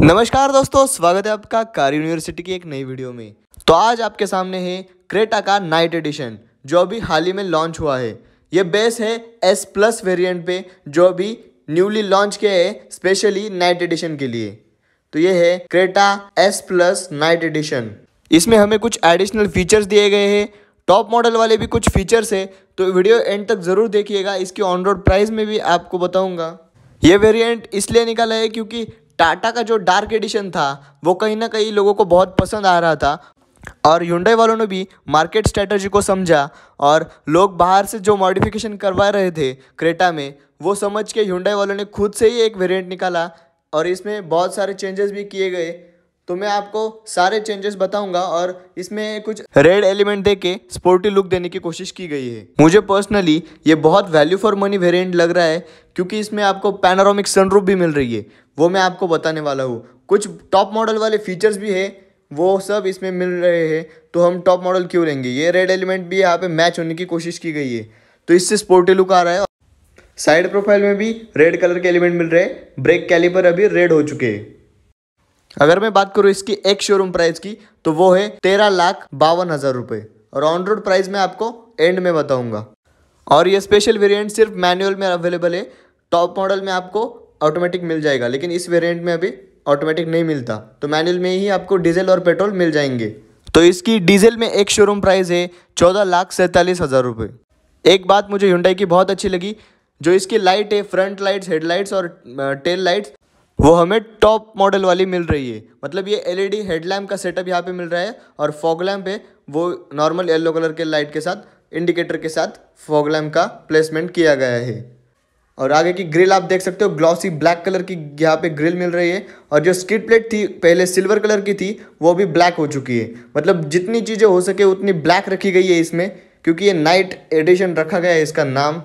नमस्कार दोस्तों स्वागत है आपका कार यूनिवर्सिटी की एक नई वीडियो में तो आज आपके सामने है क्रेटा का नाइट एडिशन जो अभी हाल ही में लॉन्च हुआ है ये बेस है एस प्लस वेरियंट पे जो अभी न्यूली लॉन्च किया है स्पेशली नाइट एडिशन के लिए तो ये है Creta S plus Knight edition इसमें हमें कुछ एडिशनल फीचर्स दिए गए हैं टॉप मॉडल वाले भी कुछ फीचर्स है तो वीडियो एंड तक ज़रूर देखिएगा इसके ऑन रोड प्राइस में भी आपको बताऊँगा ये वेरिएंट इसलिए निकाला है क्योंकि टाटा का जो डार्क एडिशन था वो कहीं ना कहीं लोगों को बहुत पसंद आ रहा था और यूंडई वालों ने भी मार्केट स्ट्रैटर्जी को समझा और लोग बाहर से जो मॉडिफिकेशन करवा रहे थे क्रेटा में वो समझ के ह्यूंडई वालों ने खुद से ही एक वेरिएंट निकाला और इसमें बहुत सारे चेंजेस भी किए गए तो मैं आपको सारे चेंजेस बताऊंगा और इसमें कुछ रेड एलिमेंट दे के स्पोर्टी लुक देने की कोशिश की गई है मुझे पर्सनली ये बहुत वैल्यू फॉर मनी वेरिएंट लग रहा है क्योंकि इसमें आपको पैनारोमिक सनरूफ भी मिल रही है वो मैं आपको बताने वाला हूँ कुछ टॉप मॉडल वाले फीचर्स भी है वो सब इसमें मिल रहे हैं तो हम टॉप मॉडल क्यों लेंगे ये रेड एलिमेंट भी यहाँ पे मैच होने की कोशिश की गई है तो इससे स्पोर्टी लुक आ रहा है साइड प्रोफाइल में भी रेड कलर के एलिमेंट मिल रहे हैं ब्रेक कैलिपर अभी रेड हो चुके हैं अगर मैं बात करूँ इसकी एक शोरूम प्राइस की तो वो है तेरह लाख बावन हज़ार रुपये और ऑन रोड प्राइस में आपको एंड में बताऊँगा और ये स्पेशल वेरिएंट सिर्फ मैनुअल में अवेलेबल है टॉप मॉडल में आपको ऑटोमेटिक मिल जाएगा लेकिन इस वेरिएंट में अभी ऑटोमेटिक नहीं मिलता तो मैनुअल में ही आपको डीजल और पेट्रोल मिल जाएंगे तो इसकी डीजल में एक शोरूम प्राइस है चौदह लाख सैंतालीस हज़ार रुपये एक बात मुझे हुंडई की बहुत अच्छी लगी जो इसकी लाइट है फ्रंट लाइट्स हेडलाइट्स और टेल लाइट्स वो हमें टॉप मॉडल वाली मिल रही है मतलब ये एलईडी हेडलैम्प e का सेटअप यहाँ पे मिल रहा है और फॉग लैम्प है वो नॉर्मल येलो कलर के लाइट के साथ इंडिकेटर के साथ फॉग लैम्प का प्लेसमेंट किया गया है और आगे की ग्रिल आप देख सकते हो ग्लॉसी ब्लैक कलर की यहाँ पे ग्रिल मिल रही है और जो स्किट प्लेट थी पहले सिल्वर कलर की थी वो भी ब्लैक हो चुकी है मतलब जितनी चीज़ें हो सके उतनी ब्लैक रखी गई है इसमें क्योंकि ये नाइट एडिशन रखा गया है इसका नाम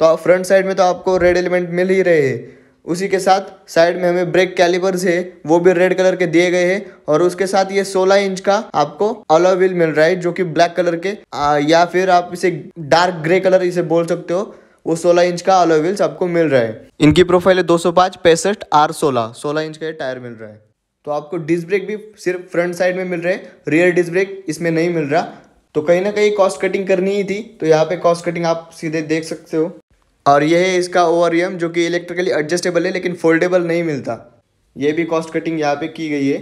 तो फ्रंट साइड में तो आपको रेड एलिमेंट मिल ही रहे हैं उसी के साथ साइड में हमें ब्रेक कैलिपर्स है वो भी रेड कलर के दिए गए हैं और उसके साथ ये 16 इंच का आपको अलॉय व्हील मिल रहा है जो कि ब्लैक कलर के आ, या फिर आप इसे डार्क ग्रे कलर इसे बोल सकते हो वो 16 इंच का अलॉय व्हील्स आपको मिल रहा है इनकी प्रोफाइल है दो सौ पाँच पैंसठ आर सोलह सोलह इंच का टायर मिल रहा है तो आपको डिस्क ब्रेक भी सिर्फ फ्रंट साइड में मिल रहे हैं रियर डिस्क ब्रेक इसमें नहीं मिल रहा तो कहीं ना कहीं कॉस्ट कटिंग करनी ही थी तो यहाँ पे कॉस्ट कटिंग आप सीधे देख सकते हो और यह है इसका ओ आर एम जो कि इलेक्ट्रिकली एडजस्टेबल है लेकिन फोल्डेबल नहीं मिलता ये भी कॉस्ट कटिंग यहाँ पे की गई है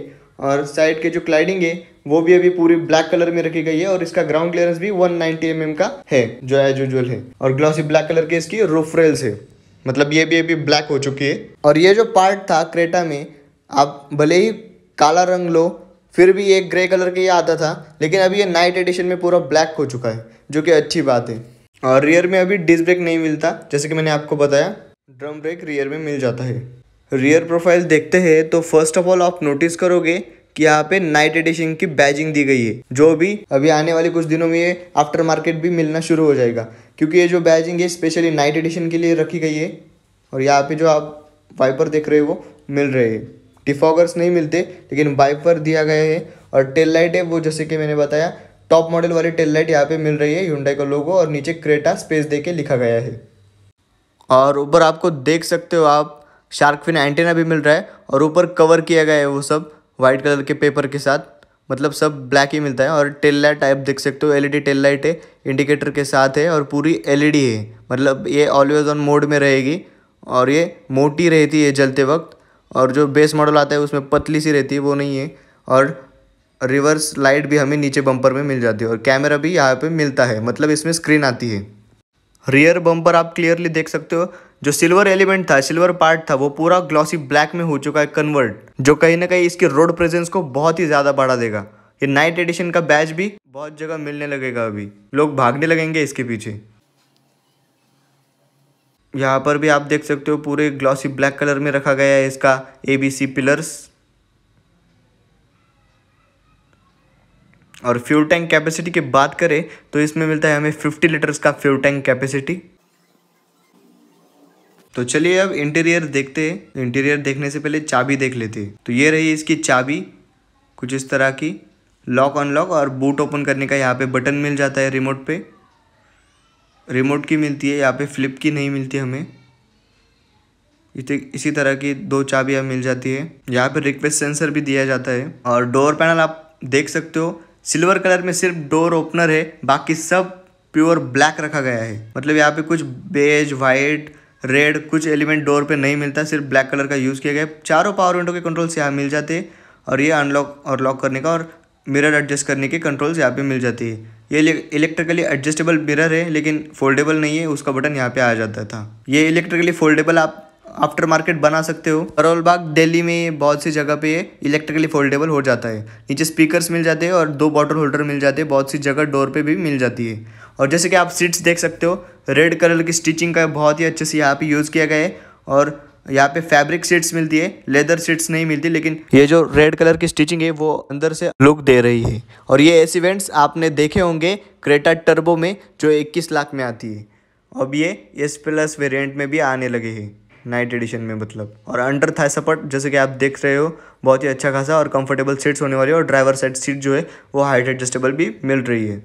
और साइड के जो क्लाइडिंग है वो भी अभी पूरी ब्लैक कलर में रखी गई है और इसका ग्राउंड क्लियरेंस भी 190 नाइनटी mm का है जो एज यूजल है और ग्लॉसी ब्लैक कलर के इसकी रूफ रेल्स है मतलब ये भी अभी ब्लैक हो चुकी है और ये जो पार्ट था क्रेटा में आप भले ही काला रंग लो फिर भी एक ग्रे कलर के ये आता था लेकिन अभी ये नाइट एडिशन में पूरा ब्लैक हो चुका है जो कि अच्छी बात है और रियर में अभी डिस्क ब्रेक नहीं मिलता जैसे कि मैंने आपको बताया ड्रम ब्रेक रियर में मिल जाता है रियर प्रोफाइल देखते हैं तो फर्स्ट ऑफ ऑल आप नोटिस करोगे कि यहाँ पे नाइट एडिशन की बैजिंग दी गई है जो भी अभी आने वाले कुछ दिनों में ये आफ्टर मार्केट भी मिलना शुरू हो जाएगा क्योंकि ये जो बैजिंग है स्पेशली नाइट एडिशन के लिए रखी गई है और यहाँ पे जो आप वाइपर देख रहे हो वो मिल रहे हैं डिफॉगर्स नहीं मिलते लेकिन वाइपर दिया गया है और टेल लाइट है वो जैसे कि मैंने बताया टॉप मॉडल वाली टेल लाइट यहाँ पे मिल रही है ह्यूंडई का लोगो और नीचे क्रेटा स्पेस दे के लिखा गया है और ऊपर आपको देख सकते हो आप शार्क फिन एंटेना भी मिल रहा है और ऊपर कवर किया गया है वो सब वाइट कलर के पेपर के साथ मतलब सब ब्लैक ही मिलता है और टेल लाइट टाइप देख सकते हो एलईडी टेल लाइट है इंडिकेटर के साथ है और पूरी एलईडी है मतलब ये ऑलवेज ऑन मोड में रहेगी और ये मोटी रहती है जलते वक्त और जो बेस मॉडल आता है उसमें पतली सी रहती है वो नहीं है और रिवर्स लाइट भी हमें नीचे बम्पर में मिल जाती है और कैमरा भी यहाँ पे मिलता है मतलब इसमें स्क्रीन आती है रियर बम्पर आप क्लियरली देख सकते हो जो सिल्वर एलिमेंट था सिल्वर पार्ट था वो पूरा ग्लॉसी ब्लैक में हो चुका है कन्वर्ट जो कहीं ना कहीं इसकी रोड प्रेजेंस को बहुत ही ज़्यादा बढ़ा देगा ये नाइट एडिशन का बैच भी बहुत जगह मिलने लगेगा अभी लोग भागने लगेंगे इसके पीछे यहाँ पर भी आप देख सकते हो पूरे ग्लॉसी ब्लैक कलर में रखा गया है इसका एबीसी पिलर्स और फ्यूल टैंक कैपेसिटी की बात करें तो इसमें मिलता है हमें 50 लीटर्स का फ्यूल टैंक कैपेसिटी तो चलिए अब इंटीरियर देखते हैं इंटीरियर तो देखने से पहले चाबी देख लेते हैं तो ये रही इसकी चाबी कुछ इस तरह की लॉक अनलॉक और बूट ओपन करने का यहाँ पे बटन मिल जाता है रिमोट पे रिमोट की मिलती है यहाँ पे फ्लिप की नहीं मिलती हमें इसी तरह की दो चाबियाँ मिल जाती है यहाँ पे रिक्वेस्ट सेंसर भी दिया जाता है और डोर पैनल आप देख सकते हो सिल्वर कलर में सिर्फ डोर ओपनर है बाकी सब प्योर ब्लैक रखा गया है मतलब यहाँ पे कुछ बेज वाइट रेड कुछ एलिमेंट डोर पे नहीं मिलता सिर्फ ब्लैक कलर का यूज़ किया गया है चारों पावर विंडो के कंट्रोल्स यहाँ मिल जाते हैं और ये अनलॉक और लॉक करने का और मिरर एडजस्ट करने के कंट्रोल्स यहाँ पे मिल जाती है ये इलेक्ट्रिकली एडजस्टेबल मिरर है लेकिन फोल्डेबल नहीं है उसका बटन यहाँ पे आ जाता था ये इलेक्ट्रिकली फोल्डेबल आप आफ्टर मार्केट बना सकते हो करोल बाग दिल्ली में बहुत सी जगह पे इलेक्ट्रिकली फोल्डेबल हो जाता है नीचे स्पीकर्स मिल जाते हैं और दो बॉटल होल्डर मिल जाते हैं बहुत सी जगह डोर पे भी मिल जाती है और जैसे कि आप सीट्स देख सकते हो रेड कलर की स्टिचिंग का बहुत ही अच्छे से यहाँ पे यूज़ किया गया है और यहाँ पे फैब्रिक सीट्स मिलती है लेदर सीट्स नहीं मिलती लेकिन ये जो रेड कलर की स्टिचिंग है वो अंदर से लुक दे रही है और ये ऐसे इवेंट्स आपने देखे होंगे क्रेटा टर्बो में जो 21 लाख में आती है अब ये एस प्लस वेरिएंट में भी आने लगे हैं नाइट एडिशन में मतलब और अंडर थाई सपोर्ट जैसे कि आप देख रहे हो बहुत ही अच्छा खासा और कंफर्टेबल सीट्स होने वाली है और ड्राइवर साइड सीट जो है वो हाइट एडजस्टेबल भी मिल रही है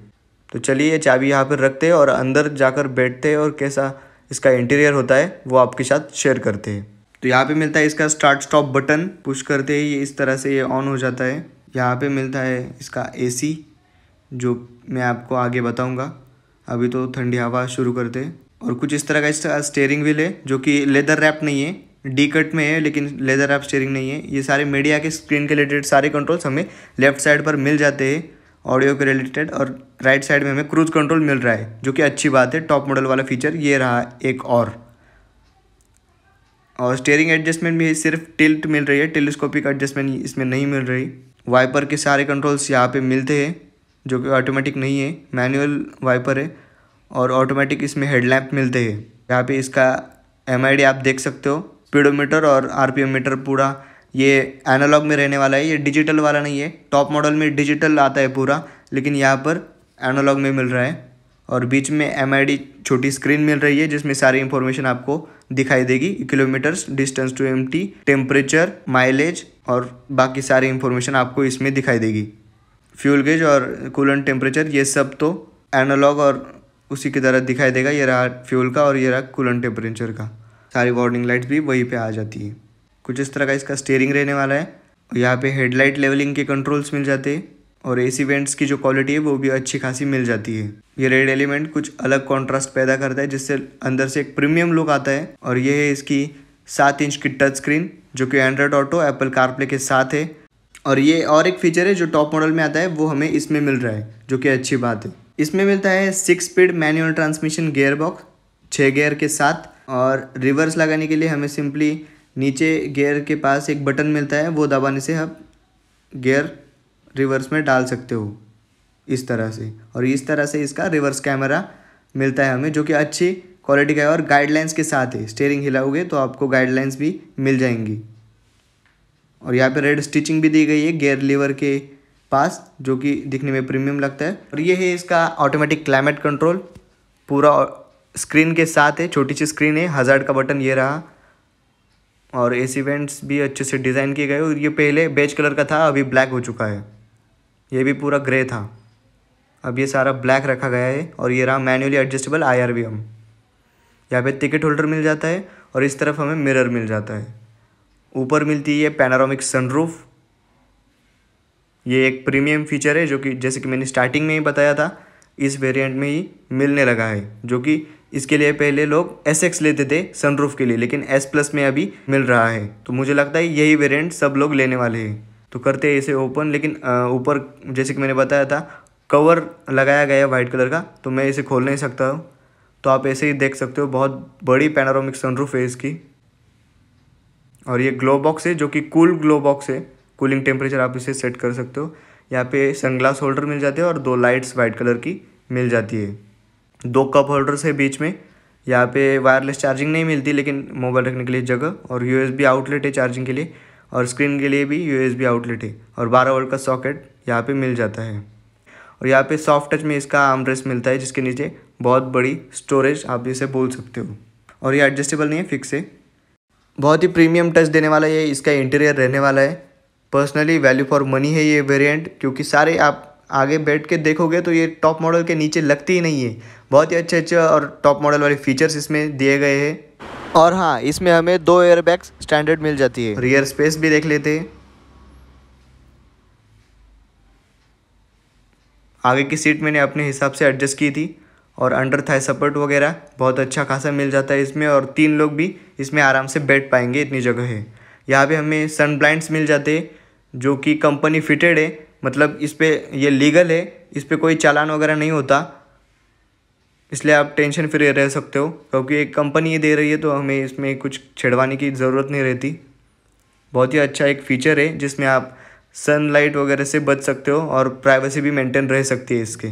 तो चलिए ये चाबी यहाँ पर रखते हैं और अंदर जाकर बैठते हैं और कैसा इसका इंटीरियर होता है वो आपके साथ शेयर करते हैं तो यहाँ पे मिलता है इसका स्टार्ट स्टॉप बटन पुश करते ही ये इस तरह से ये ऑन हो जाता है यहाँ पे मिलता है इसका एसी जो मैं आपको आगे बताऊँगा अभी तो ठंडी हवा शुरू करते हैं और कुछ इस तरह का इसका स्टेयरिंग व्हील है जो कि लेदर रैप नहीं है डी कट में है लेकिन लेदर रैप स्टेयरिंग नहीं है ये सारे मीडिया के स्क्रीन के रिलेटेड सारे कंट्रोल्स हमें लेफ्ट साइड पर मिल जाते हैं ऑडियो के रिलेटेड और राइट साइड में हमें क्रूज कंट्रोल मिल रहा है जो कि अच्छी बात है टॉप मॉडल वाला फीचर ये रहा एक और और स्टेयरिंग एडजस्टमेंट भी सिर्फ टिल्ट मिल रही है टेलीस्कोपिक एडजस्टमेंट इसमें नहीं मिल रही वाइपर के सारे कंट्रोल्स यहाँ पे मिलते हैं जो कि ऑटोमेटिक नहीं है मैनुअल वाइपर है और ऑटोमेटिक इसमें हेडलैम्प मिलते हैं यहाँ पे इसका एम आप देख सकते हो स्पीडोमीटर और आर मीटर पूरा ये एनालॉग में रहने वाला है ये डिजिटल वाला नहीं है टॉप मॉडल में डिजिटल आता है पूरा लेकिन यहाँ पर एनालॉग में मिल रहा है और बीच में एम छोटी स्क्रीन मिल रही है जिसमें सारी इन्फॉर्मेशन आपको दिखाई देगी kilometres distance to empty temperature mileage और बाकी सारी इन्फॉर्मेशन आपको इसमें दिखाई देगी फ्यूल गेज और कूलन टेम्परेचर ये सब तो एनालॉग और उसी की तरह दिखाई देगा ये रहा फ्यूल का और ये रहा कूलन टेम्परेचर का सारी वार्निंग लाइट्स भी वहीं पे आ जाती है कुछ इस तरह का इसका स्टेयरिंग रहने वाला है यहाँ पे हेडलाइट लेवलिंग के कंट्रोल्स मिल जाते हैं और सी वेंट्स की जो क्वालिटी है वो भी अच्छी खासी मिल जाती है ये रेड एलिमेंट कुछ अलग कॉन्ट्रास्ट पैदा करता है जिससे अंदर से एक प्रीमियम लुक आता है और ये है इसकी सात इंच की टच स्क्रीन जो कि एंड्रॉयड ऑटो एप्पल कारप्ले के साथ है और ये और एक फीचर है जो टॉप मॉडल में आता है वो हमें इसमें मिल रहा है जो कि अच्छी बात है इसमें मिलता है six speed manual transmission gear box छः गेयर के साथ और रिवर्स लगाने के लिए हमें सिंपली नीचे गेयर के पास एक बटन मिलता है वो दबाने से आप गेयर रिवर्स में डाल सकते हो इस तरह से और इस तरह से इसका रिवर्स कैमरा मिलता है हमें जो कि अच्छी क्वालिटी का है और गाइडलाइंस के साथ है स्टेयरिंग हिलाओगे तो आपको गाइडलाइंस भी मिल जाएंगी और यहाँ पे रेड स्टिचिंग भी दी गई है गेयर लीवर के पास जो कि दिखने में प्रीमियम लगता है और ये है इसका ऑटोमेटिक क्लाइमेट कंट्रोल पूरा स्क्रीन के साथ है छोटी सी स्क्रीन है हज़ार का बटन ये रहा और ए सी वेंट्स भी अच्छे से डिज़ाइन किए गए और ये पहले बेज कलर का था अभी ब्लैक हो चुका है ये भी पूरा ग्रे था अब ये सारा ब्लैक रखा गया है और ये रहा manually adjustable I R V M यहाँ पे टिकट होल्डर मिल जाता है और इस तरफ हमें मिरर मिल जाता है ऊपर मिलती है पैनारोमिक सनरूफ ये एक प्रीमियम फीचर है जो कि जैसे कि मैंने स्टार्टिंग में ही बताया था इस वेरिएंट में ही मिलने लगा है जो कि इसके लिए पहले लोग एस एक्स लेते थे सनरूफ के लिए लेकिन एस प्लस में अभी मिल रहा है तो मुझे लगता है यही वेरिएंट सब लोग लेने वाले हैं तो करते हैं इसे ओपन लेकिन ऊपर जैसे कि मैंने बताया था कवर लगाया गया है वाइट कलर का तो मैं इसे खोल नहीं सकता हूँ तो आप ऐसे ही देख सकते हो बहुत बड़ी पैनारोमिक सनरूफ है इसकी और ये ग्लो बॉक्स है जो कि कूल ग्लो बॉक्स है कूलिंग टेम्परेचर आप इसे सेट कर सकते हो यहाँ पे सनग्लास होल्डर मिल जाते हैं और दो लाइट्स वाइट कलर की मिल जाती है दो कप होल्डर्स है बीच में यहाँ पे वायरलेस चार्जिंग नहीं मिलती लेकिन मोबाइल रखने के लिए जगह और यूएसबी आउटलेट है चार्जिंग के लिए और स्क्रीन के लिए भी यूएसबी आउटलेट है और बारह वोल्ट का सॉकेट यहाँ पे मिल जाता है और यहाँ पे सॉफ्ट टच में इसका आर्म मिलता है जिसके नीचे बहुत बड़ी स्टोरेज आप इसे बोल सकते हो और ये एडजस्टेबल नहीं है फिक्स है बहुत ही प्रीमियम टच देने वाला ये इसका इंटीरियर रहने वाला है पर्सनली वैल्यू फॉर मनी है ये वेरिएंट क्योंकि सारे आप आगे बैठ के देखोगे तो ये टॉप मॉडल के नीचे लगती ही नहीं है बहुत ही अच्छे अच्छे और टॉप मॉडल वाले फीचर्स इसमें दिए गए हैं और हाँ इसमें हमें दो एयरबैग्स स्टैंडर्ड मिल जाती है रियर स्पेस भी देख लेते हैं आगे की सीट मैंने अपने हिसाब से एडजस्ट की थी और अंडर थाई सपोर्ट वगैरह बहुत अच्छा खासा मिल जाता है इसमें और तीन लोग भी इसमें आराम से बैठ पाएंगे इतनी जगह है यहाँ पे हमें सन ब्लाइंड्स मिल जाते हैं जो कि कंपनी फिटेड है मतलब इस पर यह लीगल है इस पर कोई चालान वगैरह नहीं होता इसलिए आप टेंशन फ्री रह सकते हो क्योंकि एक कंपनी ये दे रही है तो हमें इसमें कुछ छिड़वाने की ज़रूरत नहीं रहती बहुत ही अच्छा एक फ़ीचर है जिसमें आप सनलाइट वगैरह से बच सकते हो और प्राइवेसी भी मेंटेन रह सकती है इसके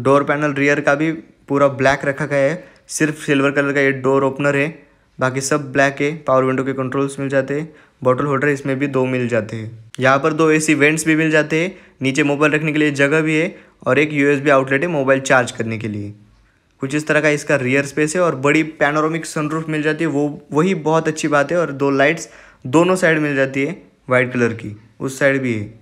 डोर पैनल रियर का भी पूरा ब्लैक रखा गया है सिर्फ सिल्वर कलर का ये डोर ओपनर है बाकी सब ब्लैक है पावर विंडो के कंट्रोल्स मिल जाते हैं बॉटल होल्डर इसमें भी दो मिल जाते हैं यहाँ पर दो एसी वेंट्स भी मिल जाते हैं नीचे मोबाइल रखने के लिए जगह भी है और एक यूएसबी आउटलेट है मोबाइल चार्ज करने के लिए कुछ इस तरह का इसका रियर स्पेस है और बड़ी पैनोरमिक सनरूफ मिल जाती है वो वही बहुत अच्छी बात है और दो लाइट्स दोनों साइड मिल जाती है वाइट कलर की उस साइड भी है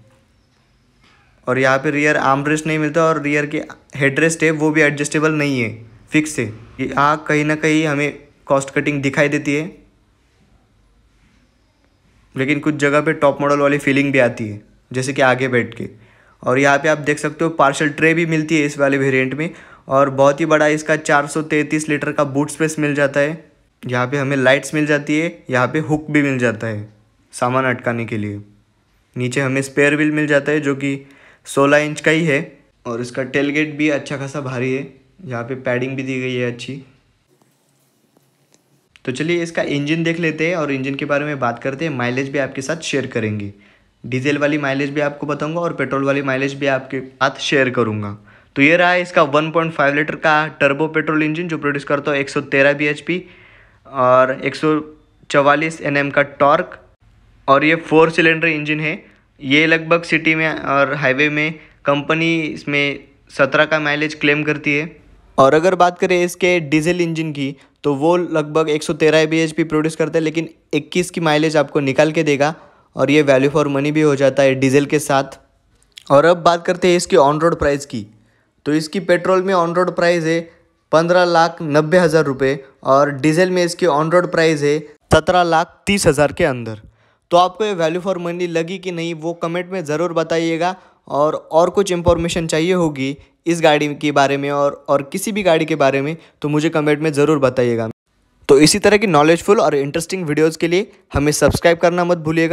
और यहाँ पर रियर आर्म रेस्ट नहीं मिलता और रियर के हेड रेस्ट है वो भी एडजस्टेबल नहीं है फिक्स है यहाँ कहीं ना कहीं हमें कॉस्ट कटिंग दिखाई देती है लेकिन कुछ जगह पे टॉप मॉडल वाली फीलिंग भी आती है जैसे कि आगे बैठ के और यहाँ पे आप देख सकते हो पार्सल ट्रे भी मिलती है इस वाले वेरिएंट में और बहुत ही बड़ा इसका 433 लीटर का बूट स्पेस मिल जाता है यहाँ पे हमें लाइट्स मिल जाती है यहाँ पे हुक भी मिल जाता है सामान अटकाने के लिए नीचे हमें स्पेयर व्हील मिल जाता है जो कि सोलह इंच का ही है और इसका टेलगेट भी अच्छा खासा भारी है यहाँ पर पैडिंग भी दी गई है अच्छी तो चलिए इसका इंजन देख लेते हैं और इंजन के बारे में बात करते हैं माइलेज भी आपके साथ शेयर करेंगे डीजल वाली माइलेज भी आपको बताऊंगा और पेट्रोल वाली माइलेज भी आपके साथ शेयर करूंगा तो ये रहा इसका 1.5 लीटर का टर्बो पेट्रोल इंजन जो प्रोड्यूस करता है एक सौ और एक सौ का टॉर्क और ये फोर सिलेंडर इंजन है ये लगभग सिटी में और हाईवे में कंपनी इसमें सत्रह का माइलेज क्लेम करती है और अगर बात करें इसके डीजल इंजन की तो वो लगभग 113 सौ प्रोड्यूस करता है लेकिन 21 की माइलेज आपको निकाल के देगा और ये वैल्यू फॉर मनी भी हो जाता है डीजल के साथ और अब बात करते हैं इसकी ऑन रोड प्राइस की तो इसकी पेट्रोल में ऑन रोड प्राइस है पंद्रह लाख नब्बे हज़ार रुपये और डीजल में इसकी ऑन रोड प्राइस है सत्रह लाख तीस हज़ार के अंदर तो आपको ये वैल्यू फॉर मनी लगी कि नहीं वो कमेंट में ज़रूर बताइएगा और और कुछ इंफॉर्मेशन चाहिए होगी इस गाड़ी के बारे में और और किसी भी गाड़ी के बारे में तो मुझे कमेंट में ज़रूर बताइएगा तो इसी तरह की नॉलेजफुल और इंटरेस्टिंग वीडियोज़ के लिए हमें सब्सक्राइब करना मत भूलिएगा